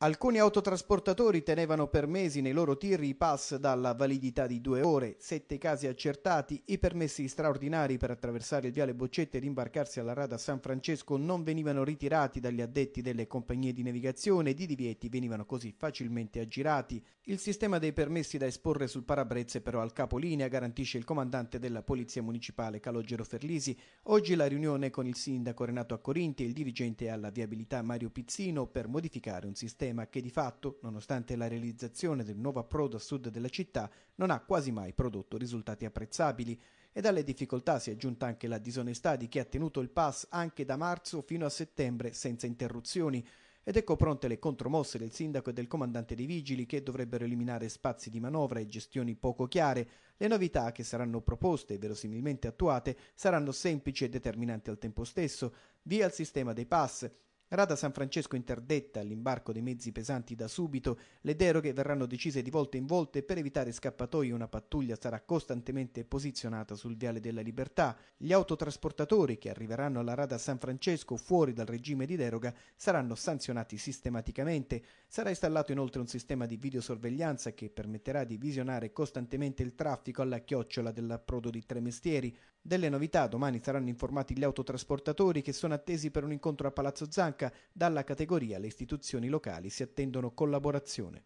Alcuni autotrasportatori tenevano per mesi nei loro tiri i pass dalla validità di due ore, sette casi accertati, i permessi straordinari per attraversare il viale Boccette e rimbarcarsi alla rada San Francesco non venivano ritirati dagli addetti delle compagnie di navigazione ed i divieti venivano così facilmente aggirati. Il sistema dei permessi da esporre sul parabrezze però al capolinea garantisce il comandante della Polizia Municipale Calogero Ferlisi. Oggi la riunione con il sindaco Renato Accorinti e il dirigente alla viabilità Mario Pizzino per modificare un sistema sistema che di fatto, nonostante la realizzazione del nuovo approdo a sud della città, non ha quasi mai prodotto risultati apprezzabili e alle difficoltà si è aggiunta anche la disonestà di chi ha tenuto il pass anche da marzo fino a settembre senza interruzioni. Ed ecco pronte le contromosse del sindaco e del comandante dei vigili che dovrebbero eliminare spazi di manovra e gestioni poco chiare. Le novità che saranno proposte e verosimilmente attuate saranno semplici e determinanti al tempo stesso. Via il sistema dei pass, Rada San Francesco interdetta all'imbarco dei mezzi pesanti da subito, le deroghe verranno decise di volta in volta e per evitare scappatoi una pattuglia sarà costantemente posizionata sul Viale della Libertà. Gli autotrasportatori che arriveranno alla Rada San Francesco fuori dal regime di deroga saranno sanzionati sistematicamente. Sarà installato inoltre un sistema di videosorveglianza che permetterà di visionare costantemente il traffico alla chiocciola dell'approdo di tre mestieri. Delle novità domani saranno informati gli autotrasportatori che sono attesi per un incontro a Palazzo Zanca banca dalla categoria le istituzioni locali si attendono collaborazione.